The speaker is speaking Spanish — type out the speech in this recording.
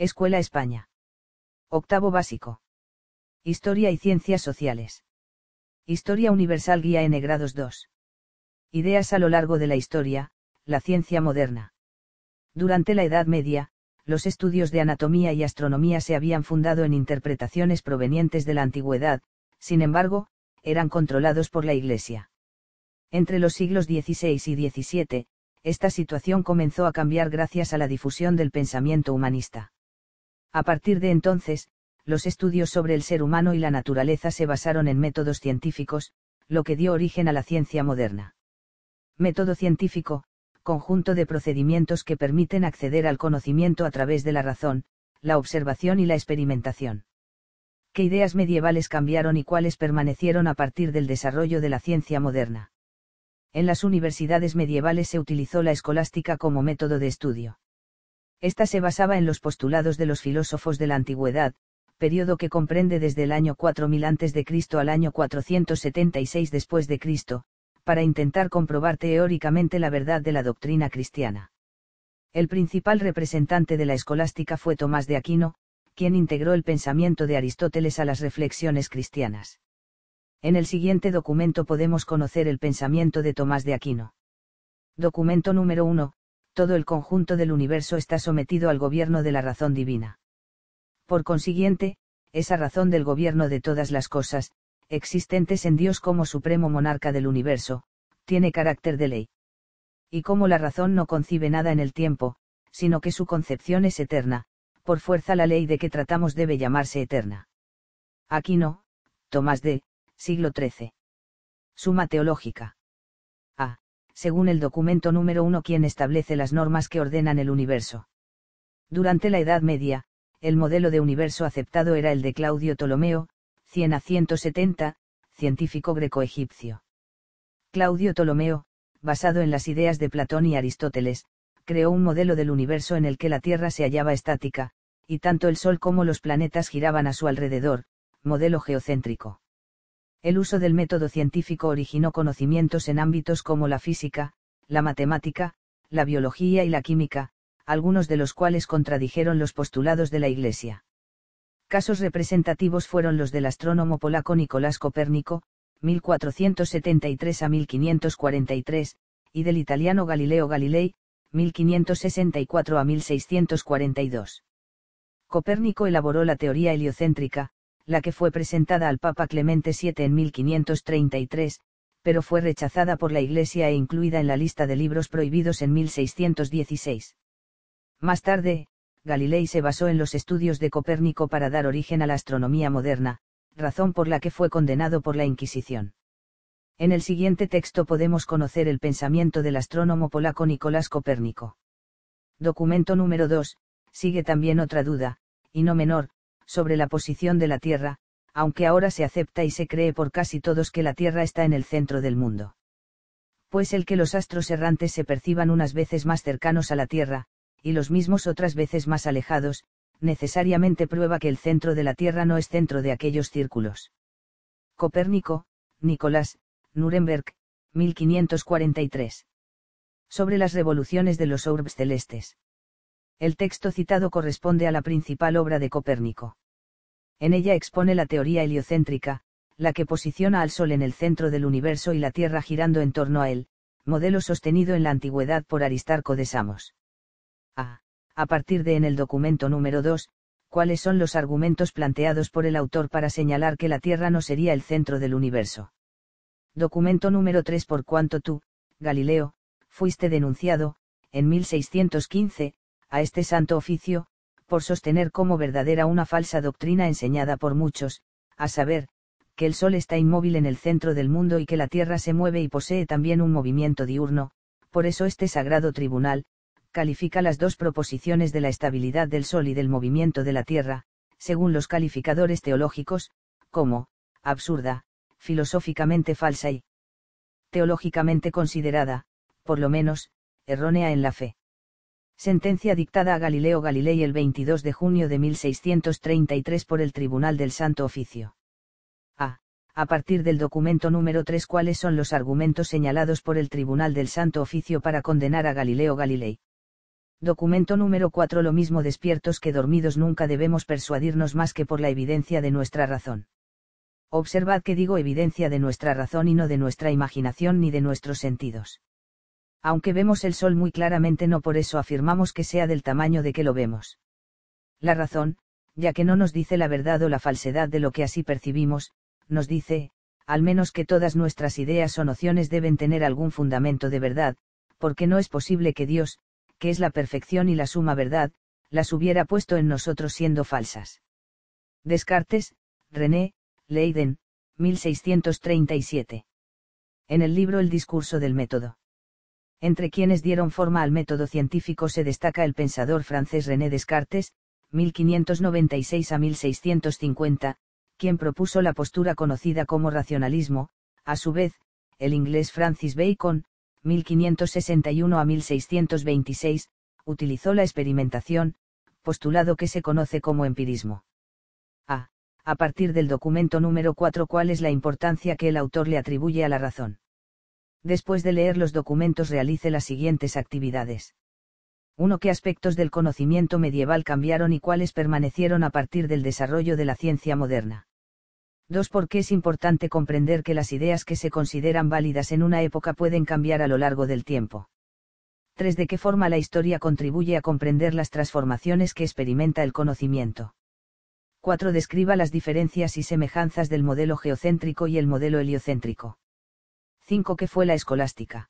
Escuela España. Octavo básico. Historia y Ciencias Sociales. Historia Universal Guía en grados 2. Ideas a lo largo de la historia, la ciencia moderna. Durante la Edad Media, los estudios de anatomía y astronomía se habían fundado en interpretaciones provenientes de la antigüedad, sin embargo, eran controlados por la Iglesia. Entre los siglos XVI y XVII, esta situación comenzó a cambiar gracias a la difusión del pensamiento humanista. A partir de entonces, los estudios sobre el ser humano y la naturaleza se basaron en métodos científicos, lo que dio origen a la ciencia moderna. Método científico, conjunto de procedimientos que permiten acceder al conocimiento a través de la razón, la observación y la experimentación. ¿Qué ideas medievales cambiaron y cuáles permanecieron a partir del desarrollo de la ciencia moderna? En las universidades medievales se utilizó la escolástica como método de estudio. Esta se basaba en los postulados de los filósofos de la antigüedad, periodo que comprende desde el año 4000 a.C. al año 476 después de Cristo, para intentar comprobar teóricamente la verdad de la doctrina cristiana. El principal representante de la escolástica fue Tomás de Aquino, quien integró el pensamiento de Aristóteles a las reflexiones cristianas. En el siguiente documento podemos conocer el pensamiento de Tomás de Aquino. Documento número 1, todo el conjunto del universo está sometido al gobierno de la razón divina. Por consiguiente, esa razón del gobierno de todas las cosas, existentes en Dios como supremo monarca del universo, tiene carácter de ley. Y como la razón no concibe nada en el tiempo, sino que su concepción es eterna, por fuerza la ley de que tratamos debe llamarse eterna. Aquino, Tomás de, siglo XIII. Suma teológica según el documento número 1 quien establece las normas que ordenan el universo. Durante la Edad Media, el modelo de universo aceptado era el de Claudio Ptolomeo, 100 a 170, científico greco-egipcio. Claudio Ptolomeo, basado en las ideas de Platón y Aristóteles, creó un modelo del universo en el que la Tierra se hallaba estática, y tanto el Sol como los planetas giraban a su alrededor, modelo geocéntrico. El uso del método científico originó conocimientos en ámbitos como la física, la matemática, la biología y la química, algunos de los cuales contradijeron los postulados de la Iglesia. Casos representativos fueron los del astrónomo polaco Nicolás Copérnico, 1473 a 1543, y del italiano Galileo Galilei, 1564 a 1642. Copérnico elaboró la teoría heliocéntrica, la que fue presentada al Papa Clemente VII en 1533, pero fue rechazada por la Iglesia e incluida en la lista de libros prohibidos en 1616. Más tarde, Galilei se basó en los estudios de Copérnico para dar origen a la astronomía moderna, razón por la que fue condenado por la Inquisición. En el siguiente texto podemos conocer el pensamiento del astrónomo polaco Nicolás Copérnico. Documento número 2, sigue también otra duda, y no menor, sobre la posición de la Tierra, aunque ahora se acepta y se cree por casi todos que la Tierra está en el centro del mundo. Pues el que los astros errantes se perciban unas veces más cercanos a la Tierra, y los mismos otras veces más alejados, necesariamente prueba que el centro de la Tierra no es centro de aquellos círculos. Copérnico, Nicolás, Nuremberg, 1543. Sobre las revoluciones de los orbes celestes. El texto citado corresponde a la principal obra de Copérnico. En ella expone la teoría heliocéntrica, la que posiciona al Sol en el centro del universo y la Tierra girando en torno a él, modelo sostenido en la antigüedad por Aristarco de Samos. A. A partir de en el documento número 2, cuáles son los argumentos planteados por el autor para señalar que la Tierra no sería el centro del universo. Documento número 3 Por cuanto tú, Galileo, fuiste denunciado, en 1615, a este santo oficio, por sostener como verdadera una falsa doctrina enseñada por muchos, a saber, que el Sol está inmóvil en el centro del mundo y que la Tierra se mueve y posee también un movimiento diurno, por eso este sagrado tribunal, califica las dos proposiciones de la estabilidad del Sol y del movimiento de la Tierra, según los calificadores teológicos, como, absurda, filosóficamente falsa y, teológicamente considerada, por lo menos, errónea en la fe sentencia dictada a Galileo Galilei el 22 de junio de 1633 por el Tribunal del Santo Oficio. A. A partir del documento número 3 cuáles son los argumentos señalados por el Tribunal del Santo Oficio para condenar a Galileo Galilei. Documento número 4 Lo mismo despiertos que dormidos nunca debemos persuadirnos más que por la evidencia de nuestra razón. Observad que digo evidencia de nuestra razón y no de nuestra imaginación ni de nuestros sentidos aunque vemos el Sol muy claramente no por eso afirmamos que sea del tamaño de que lo vemos. La razón, ya que no nos dice la verdad o la falsedad de lo que así percibimos, nos dice, al menos que todas nuestras ideas o nociones deben tener algún fundamento de verdad, porque no es posible que Dios, que es la perfección y la suma verdad, las hubiera puesto en nosotros siendo falsas. Descartes, René, Leiden, 1637. En el libro El discurso del método. Entre quienes dieron forma al método científico se destaca el pensador francés René Descartes, 1596 a 1650, quien propuso la postura conocida como racionalismo, a su vez, el inglés Francis Bacon, 1561 a 1626, utilizó la experimentación, postulado que se conoce como empirismo. A. A partir del documento número 4 cuál es la importancia que el autor le atribuye a la razón después de leer los documentos realice las siguientes actividades. 1. ¿Qué aspectos del conocimiento medieval cambiaron y cuáles permanecieron a partir del desarrollo de la ciencia moderna? 2. ¿Por qué es importante comprender que las ideas que se consideran válidas en una época pueden cambiar a lo largo del tiempo? 3. ¿De qué forma la historia contribuye a comprender las transformaciones que experimenta el conocimiento? 4. Describa las diferencias y semejanzas del modelo geocéntrico y el modelo heliocéntrico cinco que fue la escolástica.